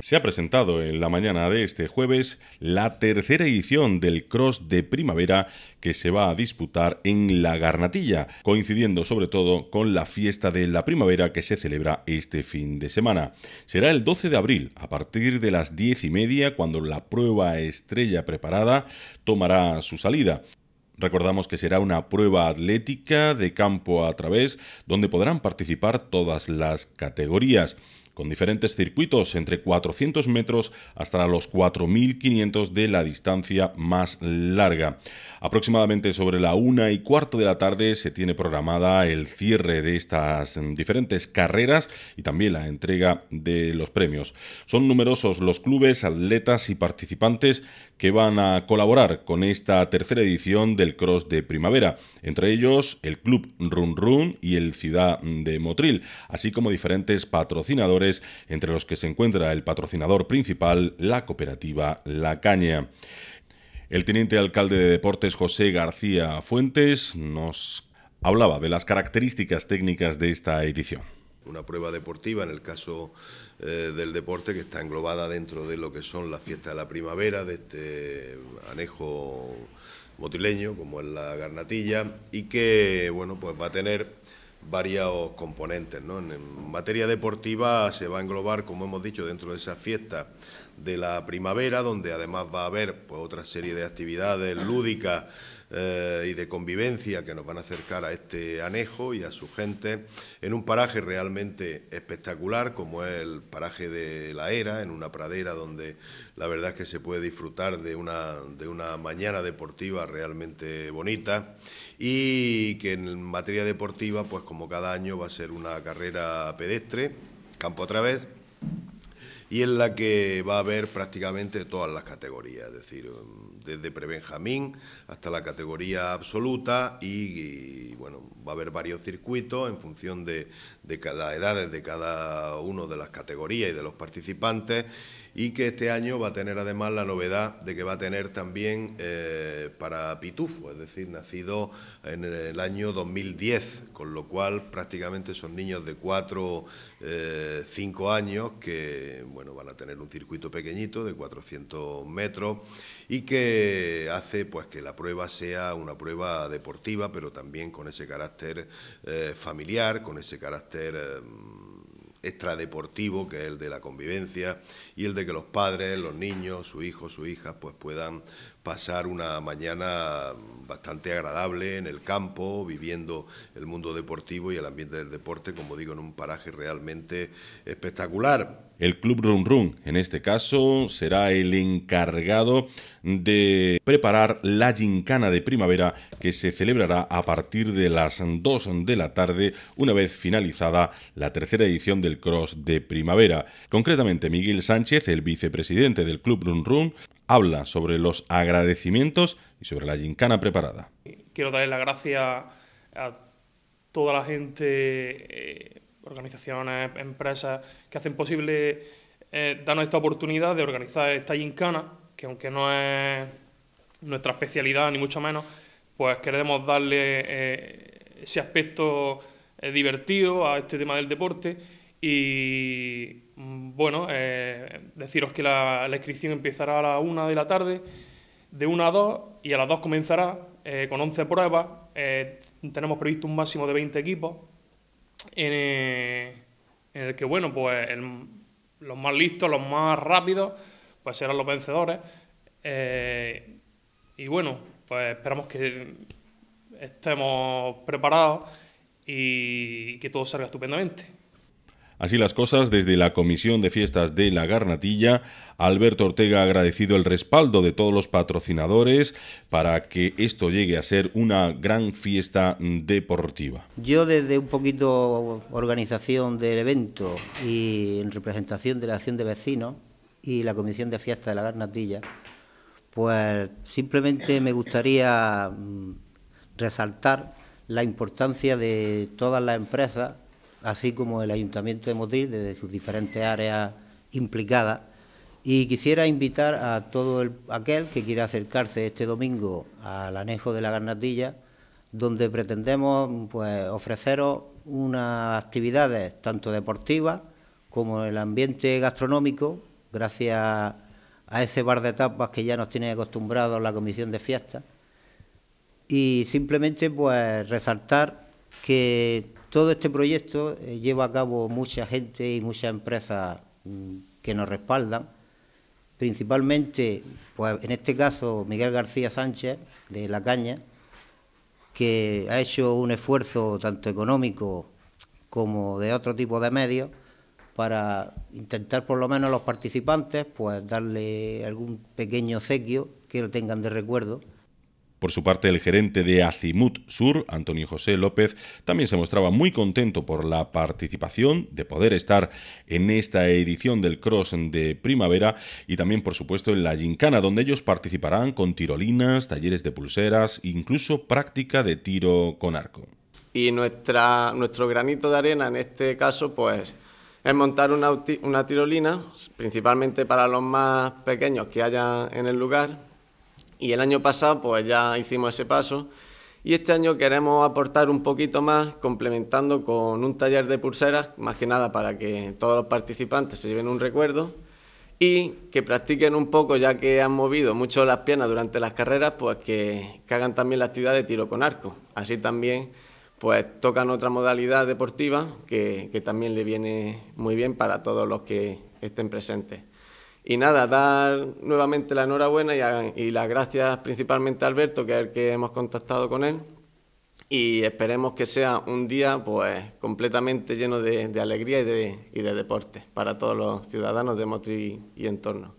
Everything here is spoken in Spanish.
Se ha presentado en la mañana de este jueves la tercera edición del Cross de Primavera que se va a disputar en La Garnatilla, coincidiendo sobre todo con la fiesta de la primavera que se celebra este fin de semana. Será el 12 de abril, a partir de las 10 y media, cuando la prueba estrella preparada tomará su salida. Recordamos que será una prueba atlética de campo a través donde podrán participar todas las categorías con diferentes circuitos entre 400 metros hasta los 4.500 de la distancia más larga. Aproximadamente sobre la una y cuarto de la tarde se tiene programada el cierre de estas diferentes carreras y también la entrega de los premios. Son numerosos los clubes, atletas y participantes que van a colaborar con esta tercera edición del Cross de Primavera, entre ellos el Club Run Run y el Ciudad de Motril, así como diferentes patrocinadores entre los que se encuentra el patrocinador principal, la cooperativa La Caña. El teniente alcalde de Deportes José García Fuentes nos hablaba de las características técnicas de esta edición. Una prueba deportiva en el caso eh, del deporte que está englobada dentro de lo que son las fiestas de la primavera de este anejo motileño como es la garnatilla y que bueno pues va a tener varios componentes. En materia deportiva se va a englobar, como hemos dicho, dentro de esa fiesta de la primavera, donde además va a haber pues, otra serie de actividades lúdicas eh, y de convivencia que nos van a acercar a este anejo y a su gente en un paraje realmente espectacular como es el paraje de la Era, en una pradera donde la verdad es que se puede disfrutar de una, de una mañana deportiva realmente bonita y que en materia deportiva, pues como cada año va a ser una carrera pedestre, campo otra vez y en la que va a haber prácticamente todas las categorías, es decir, desde prebenjamín hasta la categoría absoluta y, bueno, va a haber varios circuitos en función de, cada edad, de cada una de las categorías y de los participantes y que este año va a tener además la novedad de que va a tener también eh, para Pitufo, es decir, nacido en el año 2010, con lo cual prácticamente son niños de 4, 5 eh, años que bueno, van a tener un circuito pequeñito de 400 metros y que hace pues que la prueba sea una prueba deportiva, pero también con ese carácter eh, familiar, con ese carácter extradeportivo, que es el de la convivencia, y el de que los padres, los niños, su hijo, su hija, pues puedan, pasar una mañana bastante agradable en el campo, viviendo el mundo deportivo y el ambiente del deporte, como digo, en un paraje realmente espectacular. El Club Run Run, en este caso, será el encargado de preparar la gincana de primavera que se celebrará a partir de las 2 de la tarde, una vez finalizada la tercera edición del Cross de Primavera. Concretamente, Miguel Sánchez, el vicepresidente del Club Run Run, habla sobre los agradecimientos y sobre la gincana preparada. Quiero darle las gracias a toda la gente, eh, organizaciones, empresas que hacen posible eh, darnos esta oportunidad de organizar esta gincana, que aunque no es nuestra especialidad ni mucho menos, pues queremos darle eh, ese aspecto divertido a este tema del deporte y mm, bueno, eh, deciros que la, inscripción empezará a las 1 de la tarde, de 1 a 2, y a las 2 comenzará eh, con 11 pruebas. Eh, tenemos previsto un máximo de 20 equipos, en, el que, bueno, pues los más listos, los más rápidos, pues serán los vencedores. y bueno, pues esperamos que estemos preparados y que todo salga estupendamente. Así las cosas, desde la Comisión de Fiestas de la Garnatilla, Alberto Ortega ha agradecido el respaldo de todos los patrocinadores para que esto llegue a ser una gran fiesta deportiva. Yo desde un poquito organización del evento y en representación de la acción de vecinos y la Comisión de Fiestas de la Garnatilla, pues simplemente me gustaría mm, resaltar la importancia de todas las empresas así como el Ayuntamiento de Motril, desde sus diferentes áreas implicadas. Y quisiera invitar a todo aquel que quiera acercarse este domingo al anejo de la Garnatilla, donde pretendemos pues, ofreceros unas actividades tanto deportivas como el ambiente gastronómico, gracias a ese bar de tapas que ya nos tiene acostumbrados la comisión de fiestas. Y simplemente pues resaltar que todo este proyecto eh, lleva a cabo mucha gente y muchas empresas mm, que nos respaldan, principalmente, pues, en este caso, Miguel García Sánchez, de La Caña, que ha hecho un esfuerzo tanto económico como de otro tipo de medios para intentar por lo menos a los participantes pues darle algún pequeño sequio que lo tengan de recuerdo. Por su parte, el gerente de Azimut Sur, Antonio José López, también se mostraba muy contento por la participación, de poder estar en esta edición del Cross de primavera y también, por supuesto, en la Gincana, donde ellos participarán con tirolinas, talleres de pulseras, incluso práctica de tiro con arco. Y nuestro granito de arena en este caso, pues es montar una tirolina, principalmente para los más pequeños que haya en el lugar, y el año pasado pues ya hicimos ese paso y este año queremos aportar un poquito más complementando con un taller de pulseras, más que nada para que todos los participantes se lleven un recuerdo y que practiquen un poco ya que han movido mucho las piernas durante las carreras, pues que, hagan también la actividad de tiro con arco. Así también pues tocan otra modalidad deportiva que, que también le viene muy bien para todos los que estén presentes. Y nada, dar nuevamente la enhorabuena y, las gracias principalmente a Alberto, que es el que hemos contactado con él. Y esperemos que sea un día pues completamente lleno de, alegría y de, y de deporte para todos los ciudadanos de Motri y entorno.